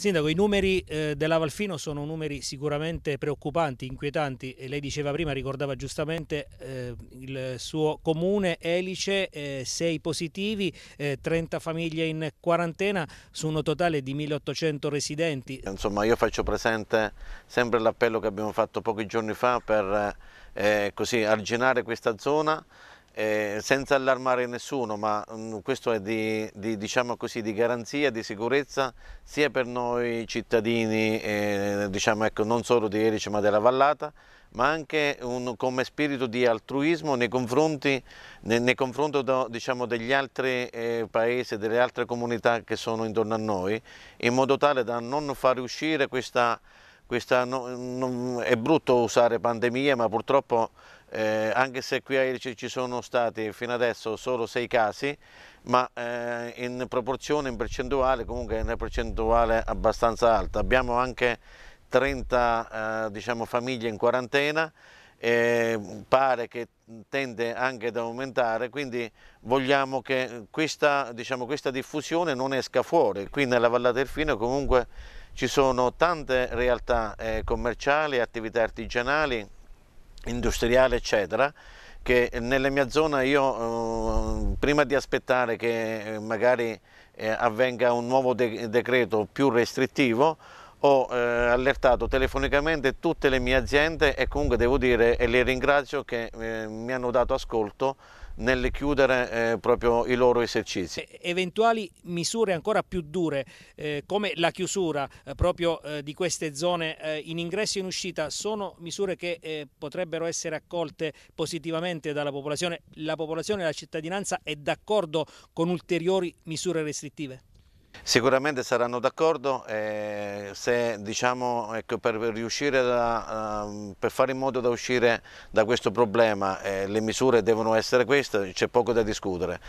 Sindaco, i numeri eh, della Valfino sono numeri sicuramente preoccupanti, inquietanti. E lei diceva prima, ricordava giustamente eh, il suo comune Elice, 6 eh, positivi, 30 eh, famiglie in quarantena su un totale di 1800 residenti. Insomma, io faccio presente sempre l'appello che abbiamo fatto pochi giorni fa per eh, così arginare questa zona eh, senza allarmare nessuno, ma mh, mm, questo è di, di, diciamo così, di, garanzia, di sicurezza sia per noi cittadini, eh, diciamo, ecco, non solo di Erice ma della Vallata, ma anche un, come spirito di altruismo nei confronti, nei, nei confronti do, diciamo, degli altri eh, paesi, delle altre comunità che sono intorno a noi, in modo tale da non far uscire questa, questa no, no, è brutto usare pandemia, ma purtroppo eh, anche se qui a Elce ci sono stati fino adesso solo sei casi, ma eh, in proporzione, in percentuale, comunque è una percentuale abbastanza alta. Abbiamo anche 30 eh, diciamo, famiglie in quarantena, pare che tende anche ad aumentare, quindi vogliamo che questa, diciamo, questa diffusione non esca fuori. Qui nella Vallata Fino comunque ci sono tante realtà eh, commerciali, attività artigianali, industriale eccetera che nella mia zona io eh, prima di aspettare che eh, magari eh, avvenga un nuovo de decreto più restrittivo ho eh, allertato telefonicamente tutte le mie aziende e comunque devo dire e le ringrazio che mi hanno dato ascolto nel chiudere eh, proprio i loro esercizi. Eventuali misure ancora più dure eh, come la chiusura eh, proprio eh, di queste zone eh, in ingresso e in uscita sono misure che eh, potrebbero essere accolte positivamente dalla popolazione. La popolazione e la cittadinanza è d'accordo con ulteriori misure restrittive? Sicuramente saranno d'accordo, eh, diciamo, ecco, per, da, ehm, per, fare in modo da uscire da questo problema eh, le misure devono essere queste, c'è poco da discutere.